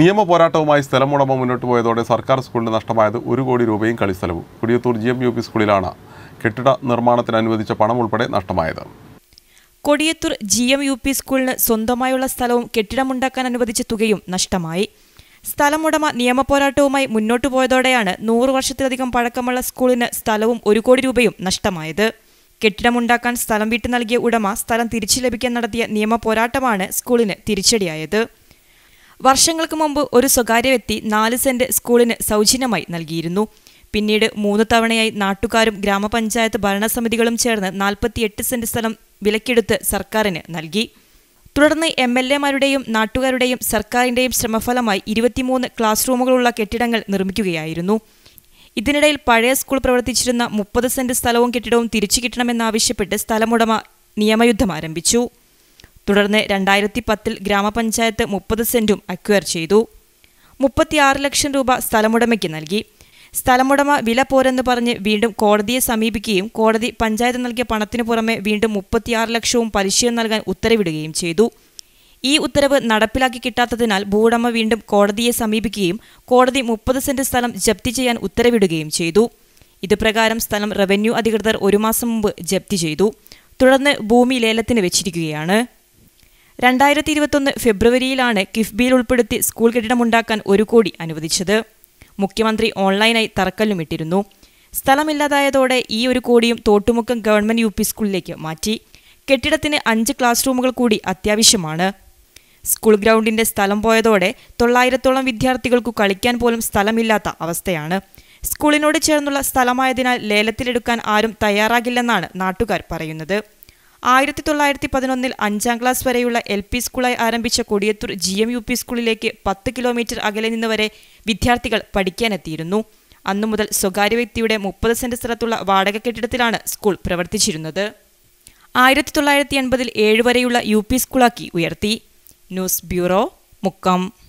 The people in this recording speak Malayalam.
നിയമ പോരാട്ടവുമായി സ്ഥലമുടമ മുന്നോട്ട് പോയതോടെ സർക്കാർ സ്കൂളിന് നഷ്ടമായത് ഒരു കോടി രൂപയും കളിസ്ഥലവും Kodiyathur G M U P സ്കൂളിലാണ് കെട്ടിട നിർമ്മാണത്തിന് അനുവദിച്ച പണം ഉൾപ്പെടെ നഷ്ടമായത് Kodiyathur G M U P സ്കൂളിന് സ്വന്തമായുള്ള സ്ഥലവും കെട്ടിടമുണ്ടാക്കാൻ അനുവദിച്ച തുകയും നഷ്ടമായി സ്ഥലമുടമ നിയമപോരാട്ടവുമായി മുന്നോട്ടു പോയതോടെയാണ് നൂറു വർഷത്തിലധികം പഴക്കമുള്ള സ്കൂളിന് സ്ഥലവും ഒരു കോടി രൂപയും നഷ്ടമായത് കെട്ടിടമുണ്ടാക്കാൻ സ്ഥലം വിട്ടു നൽകിയ ഉടമ സ്ഥലം തിരിച്ചു ലഭിക്കാൻ നടത്തിയ നിയമപോരാട്ടമാണ് സ്കൂളിന് തിരിച്ചടിയായത് വർഷങ്ങൾക്ക് മുമ്പ് ഒരു സ്വകാര്യ വ്യക്തി നാല് സെന്റ് സ്കൂളിന് സൗജന്യമായി നൽകിയിരുന്നു പിന്നീട് മൂന്ന് തവണയായി നാട്ടുകാരും ഗ്രാമപഞ്ചായത്ത് ഭരണസമിതികളും ചേർന്ന് നാൽപ്പത്തിയെട്ട് സെന്റ് സ്ഥലം വിലക്കെടുത്ത് സർക്കാരിന് നൽകി തുടർന്ന് എം എൽ എമാരുടെയും നാട്ടുകാരുടെയും സർക്കാരിന്റെയും ശ്രമഫലമായി ഇരുപത്തിമൂന്ന് ക്ലാസ് റൂമുകളുള്ള കെട്ടിടങ്ങൾ നിർമ്മിക്കുകയായിരുന്നു ഇതിനിടയിൽ പഴയ സ്കൂൾ പ്രവർത്തിച്ചിരുന്ന മുപ്പത് സെന്റ് സ്ഥലവും കെട്ടിടവും തിരിച്ചു കിട്ടണമെന്നാവശ്യപ്പെട്ട് സ്ഥലമുടമ നിയമയുദ്ധം ആരംഭിച്ചു തുടർന്ന് രണ്ടായിരത്തി പത്തിൽ ഗ്രാമപഞ്ചായത്ത് മുപ്പത് സെന്റും അക്വയർ ചെയ്തു മുപ്പത്തിയാറ് ലക്ഷം രൂപ സ്ഥലമുടമയ്ക്ക് നൽകി സ്ഥലമുടമ വില പോരെന്ന് പറഞ്ഞ് വീണ്ടും കോടതിയെ സമീപിക്കുകയും കോടതി പഞ്ചായത്ത് നൽകിയ പണത്തിനു പുറമെ വീണ്ടും മുപ്പത്തിയാറ് ലക്ഷവും പലിശയും നൽകാൻ ഉത്തരവിടുകയും ചെയ്തു ഈ ഉത്തരവ് നടപ്പിലാക്കി കിട്ടാത്തതിനാൽ ഭൂടമ വീണ്ടും കോടതിയെ സമീപിക്കുകയും കോടതി മുപ്പത് സെന്റ് സ്ഥലം ജപ്തി ചെയ്യാൻ ഉത്തരവിടുകയും ചെയ്തു ഇതുപ്രകാരം സ്ഥലം റവന്യൂ അധികൃതർ ഒരു മാസം മുമ്പ് ജപ്തി ചെയ്തു തുടർന്ന് ഭൂമി ലേലത്തിന് വെച്ചിരിക്കുകയാണ് രണ്ടായിരത്തി ഇരുപത്തൊന്ന് ഫെബ്രുവരിയിലാണ് കിഫ്ബിയിൽ ഉൾപ്പെടുത്തി സ്കൂൾ കെട്ടിടമുണ്ടാക്കാൻ ഒരു കോടി അനുവദിച്ചത് മുഖ്യമന്ത്രി ഓൺലൈനായി തറക്കല്ലുമിട്ടിരുന്നു സ്ഥലമില്ലാതായതോടെ ഈ ഒരു കോടിയും തോട്ടുമുക്കം ഗവൺമെന്റ് യു സ്കൂളിലേക്ക് മാറ്റി കെട്ടിടത്തിന് അഞ്ച് ക്ലാസ് റൂമുകൾ കൂടി അത്യാവശ്യമാണ് സ്കൂൾ ഗ്രൗണ്ടിന്റെ സ്ഥലം പോയതോടെ തൊള്ളായിരത്തോളം വിദ്യാർത്ഥികൾക്കു കളിക്കാൻ പോലും സ്ഥലമില്ലാത്ത അവസ്ഥയാണ് സ്കൂളിനോട് ചേർന്നുള്ള സ്ഥലമായതിനാൽ ലേലത്തിലെടുക്കാൻ ആരും തയ്യാറാകില്ലെന്നാണ് നാട്ടുകാർ പറയുന്നത് ആയിരത്തി തൊള്ളായിരത്തി പതിനൊന്നിൽ അഞ്ചാം ക്ലാസ് വരെയുള്ള എൽ പി സ്കൂളായി ആരംഭിച്ച Kodiyathur G M U P സ്കൂളിലേക്ക് പത്ത് കിലോമീറ്റർ അകലെ നിന്ന് വരെ വിദ്യാർത്ഥികൾ പഠിക്കാനെത്തിയിരുന്നു അന്നു മുതൽ സ്വകാര്യ വ്യക്തിയുടെ മുപ്പത് സെന്റ് സ്ഥലത്തുള്ള വാടക കെട്ടിടത്തിലാണ് സ്കൂൾ പ്രവർത്തിച്ചിരുന്നത് ആയിരത്തി തൊള്ളായിരത്തി എൺപതിൽ ഏഴ് വരെയുള്ള യു പി സ്കൂളാക്കി ഉയർത്തി ന്യൂസ് ബ്യൂറോ മുക്കം